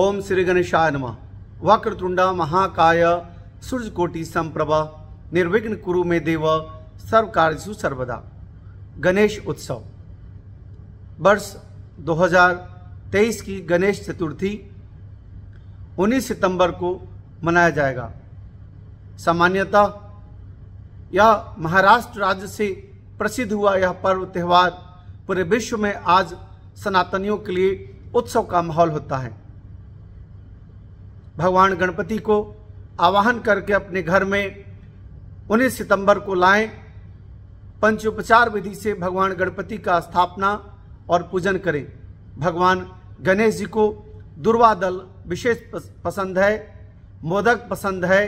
ओम श्री गणेशाय नम वक्रतुंडा महाकाय सूर्यकोटि संप्रभा निर्विघ्न कुरु में देव सर्व कार्यसु सर्वदा गणेश उत्सव वर्ष 2023 की गणेश चतुर्थी 19 सितंबर को मनाया जाएगा सामान्यतः यह महाराष्ट्र राज्य से प्रसिद्ध हुआ यह पर्व त्यौहार पूरे विश्व में आज सनातनियों के लिए उत्सव का माहौल होता है भगवान गणपति को आवाहन करके अपने घर में उन्नीस सितंबर को लाएं पंचोपचार विधि से भगवान गणपति का स्थापना और पूजन करें भगवान गणेश जी को दुर्वादल विशेष पसंद है मोदक पसंद है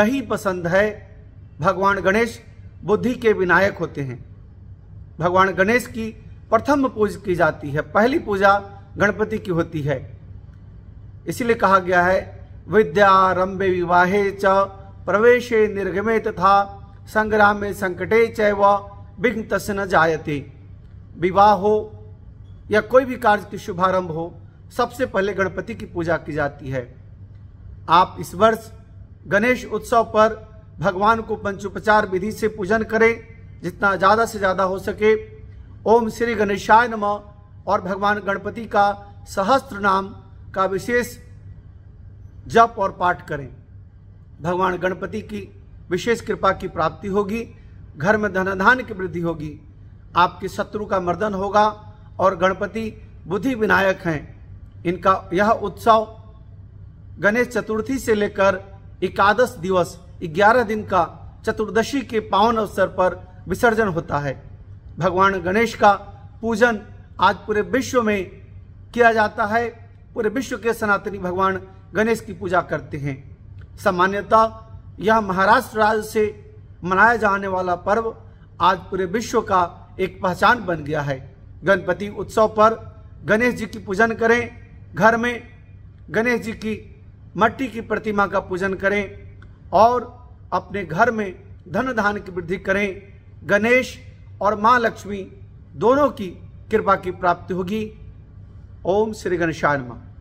दही पसंद है भगवान गणेश बुद्धि के विनायक होते हैं भगवान गणेश की प्रथम पूजा की जाती है पहली पूजा गणपति की होती है इसीलिए कहा गया है विद्यारंभे विवाहे च प्रवेश निर्गमे तथा संग्रामे संकटे च विघ्न तस् न जायते विवाह हो या कोई भी कार्य की शुभारंभ हो सबसे पहले गणपति की पूजा की जाती है आप इस वर्ष गणेश उत्सव पर भगवान को पंचोपचार विधि से पूजन करें जितना ज़्यादा से ज़्यादा हो सके ओम श्री गणेशाय नमः और भगवान गणपति का सहस्त्र नाम का विशेष जप और पाठ करें भगवान गणपति की विशेष कृपा की प्राप्ति होगी घर में धनधान की वृद्धि होगी आपके शत्रु का मर्दन होगा और गणपति बुद्धि विनायक हैं इनका यह उत्सव गणेश चतुर्थी से लेकर एकादश दिवस ग्यारह दिन का चतुर्दशी के पावन अवसर पर विसर्जन होता है भगवान गणेश का पूजन आज पूरे विश्व में किया जाता है पूरे विश्व के सनातनी भगवान गणेश की पूजा करते हैं सामान्यतः यह महाराष्ट्र राज्य से मनाया जाने वाला पर्व आज पूरे विश्व का एक पहचान बन गया है गणपति उत्सव पर गणेश जी की पूजन करें घर में गणेश जी की मट्टी की प्रतिमा का पूजन करें और अपने घर में धन धान की वृद्धि करें गणेश और माँ लक्ष्मी दोनों की कृपा की प्राप्ति होगी ओम श्री गणेशाय नमः